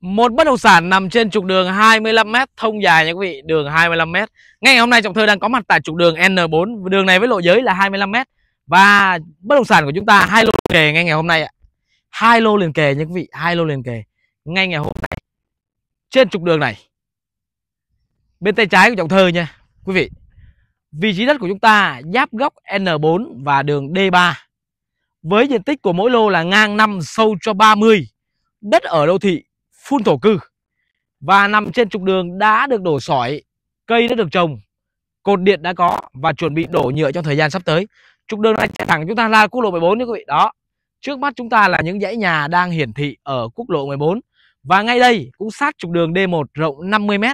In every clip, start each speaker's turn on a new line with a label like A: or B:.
A: Một bất động sản nằm trên trục đường 25m thông dài nha quý vị, đường 25m. Ngay ngày hôm nay Trọng Thơ đang có mặt tại trục đường N4, đường này với lộ giới là 25m. Và bất động sản của chúng ta hai lô liền kề ngay ngày hôm nay ạ. Hai lô liền kề nha quý vị, hai lô liền kề ngay ngày hôm nay. Trên trục đường này. Bên tay trái của Trọng Thơ nha quý vị. Vị trí đất của chúng ta giáp góc N4 và đường D3. Với diện tích của mỗi lô là ngang 5 sâu cho 30. Đất ở đô thị phun thổ cư và nằm trên trục đường đã được đổ sỏi, cây đã được trồng, cột điện đã có và chuẩn bị đổ nhựa trong thời gian sắp tới. Trục đường này chạy thẳng chúng ta ra quốc lộ 14 đấy quý vị. Đó. Trước mắt chúng ta là những dãy nhà đang hiển thị ở quốc lộ 14 và ngay đây cũng sát trục đường D1 rộng 50 m.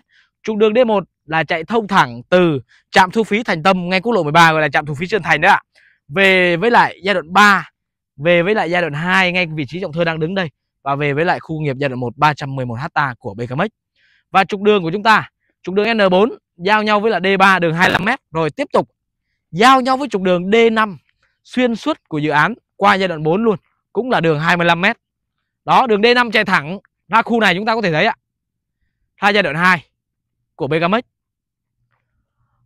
A: Trục đường D1 là chạy thông thẳng từ trạm thu phí Thành Tâm ngay quốc lộ 13 gọi là trạm thu phí Trơn Thành đó ạ. Về với lại giai đoạn 3, về với lại giai đoạn 2 ngay vị trí trọng thơ đang đứng đây và về với lại khu nghiệp giai đoạn 1 311 ha của BKMX. Và trục đường của chúng ta, trục đường N4 giao nhau với là D3 đường 25m rồi tiếp tục giao nhau với trục đường D5 xuyên suốt của dự án qua giai đoạn 4 luôn, cũng là đường 25m. Đó, đường D5 chạy thẳng ra khu này chúng ta có thể thấy ạ. hai giai đoạn 2 của BKMX.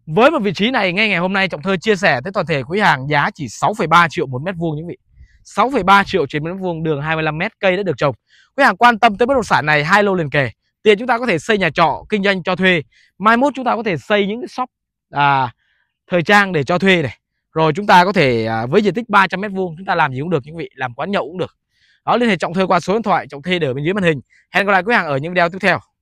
A: Với một vị trí này ngay ngày hôm nay Trọng Thơ chia sẻ tới toàn thể quý hàng giá chỉ 6,3 triệu một mét vuông những vị. 6,3 triệu trên mét vuông đường 25 m cây đã được trồng. Quý hàng quan tâm tới bất động sản này hai lô liền kề. Tiền chúng ta có thể xây nhà trọ, kinh doanh cho thuê. Mai mốt chúng ta có thể xây những cái shop à, thời trang để cho thuê này. Rồi chúng ta có thể à, với diện tích 300 m vuông chúng ta làm gì cũng được những vị, làm quán nhậu cũng được. Đó liên hệ trọng thuê qua số điện thoại trọng thuê để ở bên dưới màn hình. Hẹn gặp lại quý hàng ở những video tiếp theo.